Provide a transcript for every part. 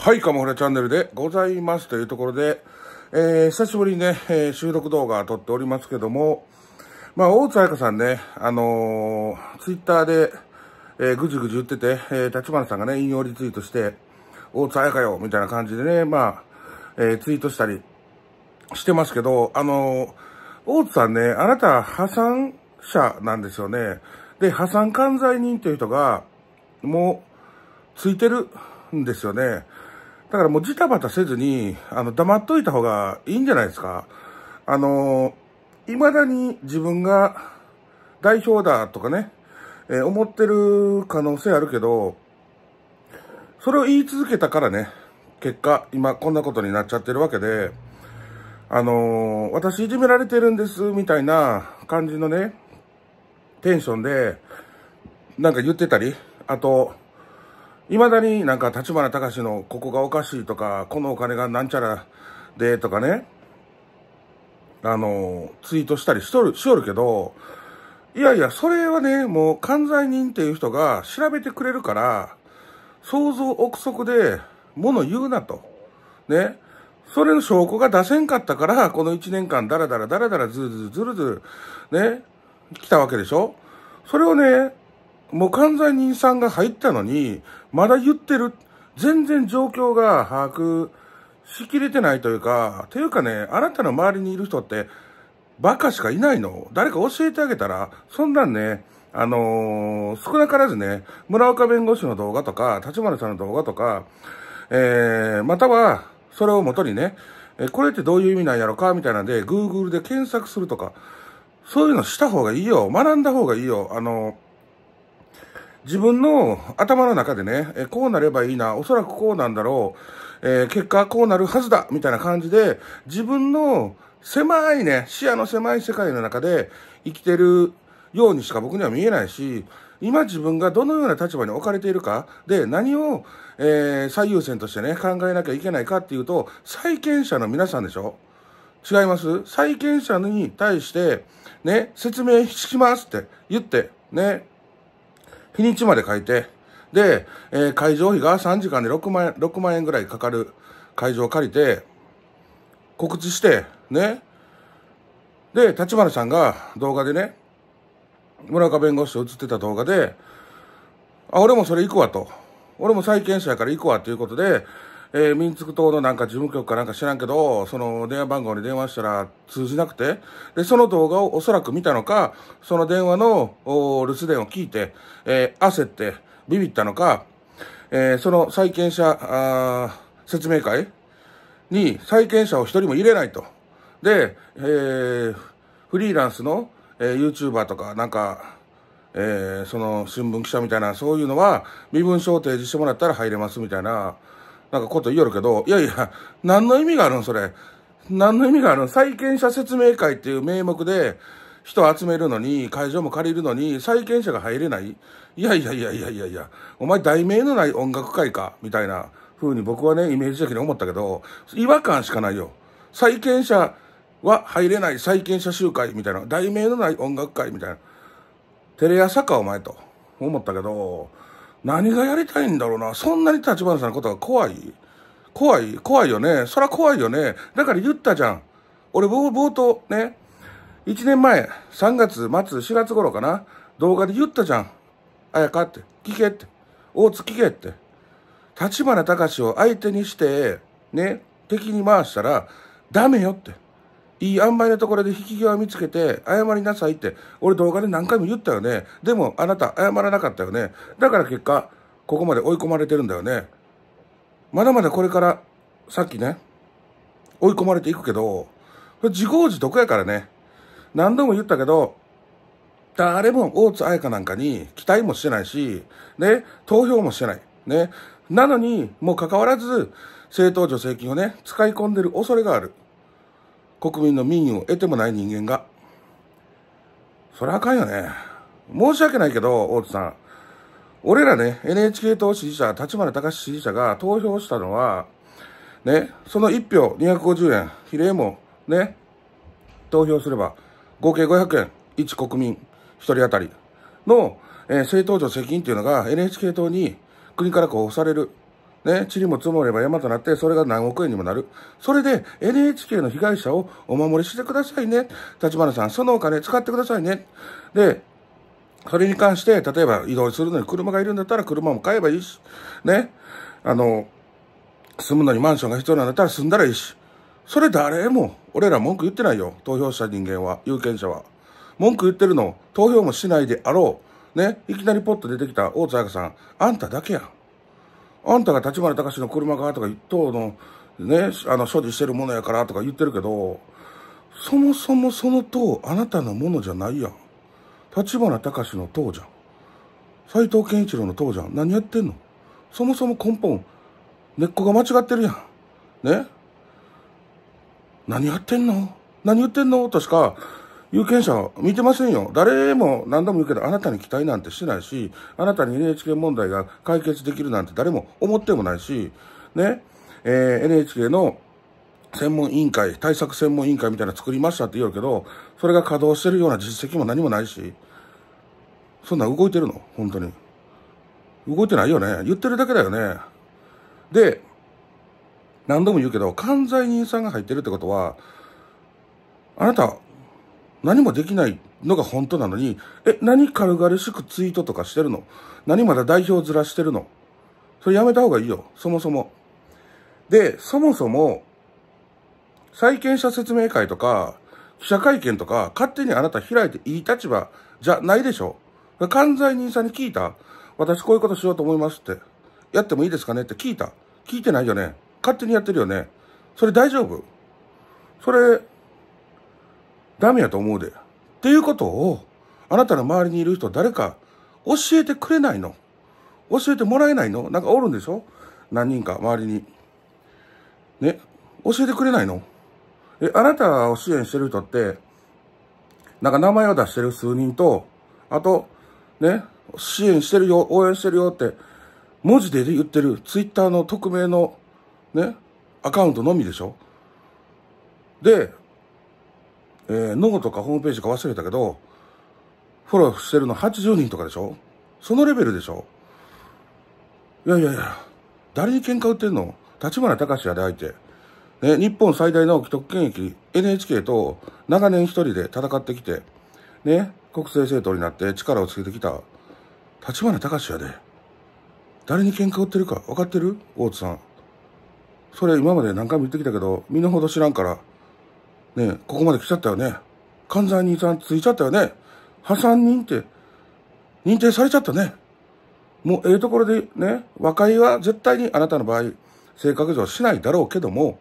はい、カモフラチャンネルでございますというところで、えー、久しぶりにね、えー、収録動画撮っておりますけども、まあ、大津彩香さんね、あのー、ツイッターで、えー、ぐじぐじ言ってて、えー、立花さんがね、引用リツイートして、大津彩香よ、みたいな感じでね、まあ、えー、ツイートしたりしてますけど、あのー、大津さんね、あなた破産者なんですよね。で、破産管財人という人が、もう、ついてるんですよね。だからもうジタバタせずに、あの、黙っといた方がいいんじゃないですか。あの、未だに自分が代表だとかね、えー、思ってる可能性あるけど、それを言い続けたからね、結果、今こんなことになっちゃってるわけで、あのー、私いじめられてるんです、みたいな感じのね、テンションで、なんか言ってたり、あと、いまだになんか立花隆のここがおかしいとか、このお金がなんちゃらでとかね、あの、ツイートしたりしとる、しとるけど、いやいや、それはね、もう犯罪人っていう人が調べてくれるから、想像憶測で物言うなと。ね。それの証拠が出せんかったから、この一年間だらだらだらだらずるずるずるずる、ね、来たわけでしょそれをね、もう犯罪人さんが入ったのに、まだ言ってる。全然状況が把握しきれてないというか、ていうかね、あなたの周りにいる人って、バカしかいないの。誰か教えてあげたら、そんなんね、あのー、少なからずね、村岡弁護士の動画とか、立花さんの動画とか、えー、または、それをもとにね、えこれってどういう意味なんやろかみたいなんで、Google で検索するとか、そういうのした方がいいよ。学んだ方がいいよ。あのー自分の頭の中でね、えこうなればいいな、おそらくこうなんだろう、えー、結果こうなるはずだ、みたいな感じで、自分の狭いね、視野の狭い世界の中で生きてるようにしか僕には見えないし、今自分がどのような立場に置かれているか、で、何を、えー、最優先としてね、考えなきゃいけないかっていうと、債権者の皆さんでしょ違います債権者に対して、ね、説明しますって言って、ね、日にちまで書いて、で、えー、会場費が3時間で6万円、6万円ぐらいかかる会場を借りて、告知して、ね。で、立花さんが動画でね、村岡弁護士と映ってた動画で、あ、俺もそれ行くわと。俺も債権者やから行くわということで、えー、民族党のなんか事務局かなんか知らんけど、その電話番号に電話したら通じなくて、で、その動画をおそらく見たのか、その電話の留守電を聞いて、えー、焦ってビビったのか、えー、その債権者説明会に債権者を一人も入れないと。で、えー、フリーランスの、えー、YouTuber とか、なんか、えー、その新聞記者みたいな、そういうのは身分証提示してもらったら入れますみたいな、なんかこと言おるけど、いやいや、何の意味があるんそれ。何の意味があるん債権者説明会っていう名目で、人集めるのに、会場も借りるのに、債権者が入れないいやいやいやいやいやいや、お前題名のない音楽会かみたいな風に僕はね、イメージ的に思ったけど、違和感しかないよ。債権者は入れない債権者集会みたいな、題名のない音楽会みたいな。テレ朝かお前と思ったけど、何がやりたいんだろうな。そんなに立花さんのことが怖い怖い怖いよね。そら怖いよね。だから言ったじゃん。俺、冒頭ね、1年前、3月末、4月頃かな、動画で言ったじゃん。あやかって、聞けって、大津聞けって。立花隆を相手にして、ね、敵に回したら、ダメよって。いい塩梅のところで引き際見つけて、謝りなさいって、俺動画で何回も言ったよね。でも、あなた、謝らなかったよね。だから結果、ここまで追い込まれてるんだよね。まだまだこれから、さっきね、追い込まれていくけど、自業自得やからね。何度も言ったけど、誰も大津彩香なんかに期待もしてないし、ね、投票もしてない。ね。なのに、もう関わらず、政党助成金をね、使い込んでる恐れがある。国民の民意を得てもない人間が。それはあかんよね。申し訳ないけど、大津さん。俺らね、NHK 党支持者、立花隆支持者が投票したのは、ね、その1票250円、比例もね、投票すれば、合計500円、1国民1人当たりの、えー、政党助成金っていうのが NHK 党に国から交付されるね、塵も積もれば山となって、それが何億円にもなる。それで NHK の被害者をお守りしてくださいね。立花さん、そのお金使ってくださいね。で、それに関して、例えば移動するのに車がいるんだったら車も買えばいいし、ね、あの、住むのにマンションが必要なんだったら住んだらいいし。それ誰も、俺ら文句言ってないよ。投票した人間は、有権者は。文句言ってるの、投票もしないであろう。ね、いきなりポッと出てきた大津彩さん、あんただけやん。あんたが立花隆の車かとか、と等のね、あの、所持してるものやからとか言ってるけど、そもそもその塔、あなたのものじゃないやん。立花隆の塔じゃん。斎藤健一郎の塔じゃん。何やってんのそもそも根本、根っこが間違ってるやん。ね何やってんの何言ってんのとしか有権者見てませんよ。誰も何度も言うけど、あなたに期待なんてしてないし、あなたに NHK 問題が解決できるなんて誰も思ってもないし、ね、えー、NHK の専門委員会、対策専門委員会みたいな作りましたって言うけど、それが稼働してるような実績も何もないし、そんな動いてるの本当に。動いてないよね。言ってるだけだよね。で、何度も言うけど、犯罪人さんが入ってるってことは、あなた、何もできないのが本当なのに、え、何軽々しくツイートとかしてるの何まだ代表ずらしてるのそれやめた方がいいよ。そもそも。で、そもそも、債権者説明会とか、記者会見とか、勝手にあなた開いていい立場じゃないでしょ。関西人さんに聞いた私こういうことしようと思いますって。やってもいいですかねって聞いた聞いてないよね勝手にやってるよねそれ大丈夫それ、ダメやと思うで。っていうことを、あなたの周りにいる人誰か教えてくれないの教えてもらえないのなんかおるんでしょ何人か周りに。ね、教えてくれないのえ、あなたを支援してる人って、なんか名前を出してる数人と、あと、ね、支援してるよ、応援してるよって、文字で言ってる、ツイッターの匿名の、ね、アカウントのみでしょで、えー、ノーとかホームページか忘れたけど、フォローしてるの80人とかでしょそのレベルでしょいやいやいや、誰に喧嘩売ってんの立花隆やで相手。ね、日本最大の既得権益、NHK と長年一人で戦ってきて、ね、国政政党になって力をつけてきた立花隆やで。誰に喧嘩売ってるか分かってる大津さん。それ今まで何回も言ってきたけど、身の程知らんから、ねここまで来ちゃったよね。完全にさんついちゃったよね。破産認定、認定されちゃったね。もうええところでね、和解は絶対にあなたの場合、性格上しないだろうけども、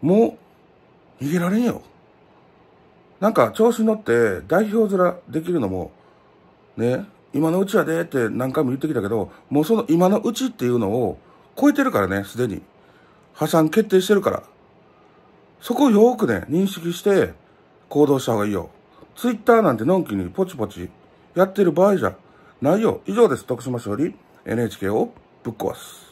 もう逃げられんよ。なんか調子乗って代表面できるのも、ね、今のうちやでって何回も言ってきたけど、もうその今のうちっていうのを超えてるからね、すでに。破産決定してるから。そこをよくね、認識して行動した方がいいよ。ツイッターなんてのんきにポチポチやってる場合じゃないよ。以上です。徳島市より NHK をぶっ壊す。